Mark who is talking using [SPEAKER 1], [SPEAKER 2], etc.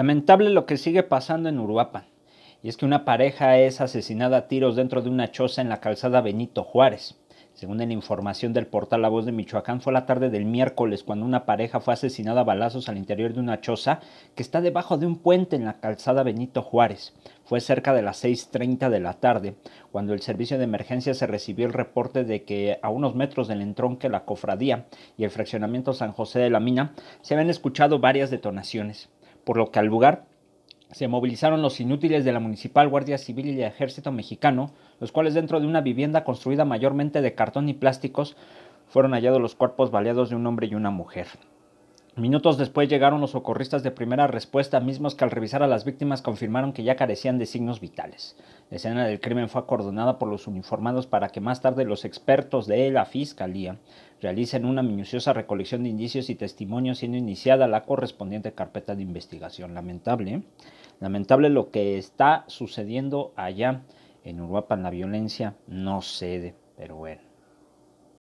[SPEAKER 1] Lamentable lo que sigue pasando en Uruapan. Y es que una pareja es asesinada a tiros dentro de una choza en la calzada Benito Juárez. Según la información del portal La Voz de Michoacán, fue la tarde del miércoles cuando una pareja fue asesinada a balazos al interior de una choza que está debajo de un puente en la calzada Benito Juárez. Fue cerca de las 6.30 de la tarde cuando el servicio de emergencia se recibió el reporte de que a unos metros del entronque La Cofradía y el fraccionamiento San José de la Mina se habían escuchado varias detonaciones por lo que al lugar se movilizaron los inútiles de la Municipal Guardia Civil y el Ejército Mexicano, los cuales dentro de una vivienda construida mayormente de cartón y plásticos fueron hallados los cuerpos baleados de un hombre y una mujer. Minutos después llegaron los socorristas de primera respuesta, mismos que al revisar a las víctimas confirmaron que ya carecían de signos vitales. La escena del crimen fue acordonada por los uniformados para que más tarde los expertos de la Fiscalía realicen una minuciosa recolección de indicios y testimonios siendo iniciada la correspondiente carpeta de investigación. Lamentable, lamentable lo que está sucediendo allá en Uruapan, la violencia no cede, pero bueno.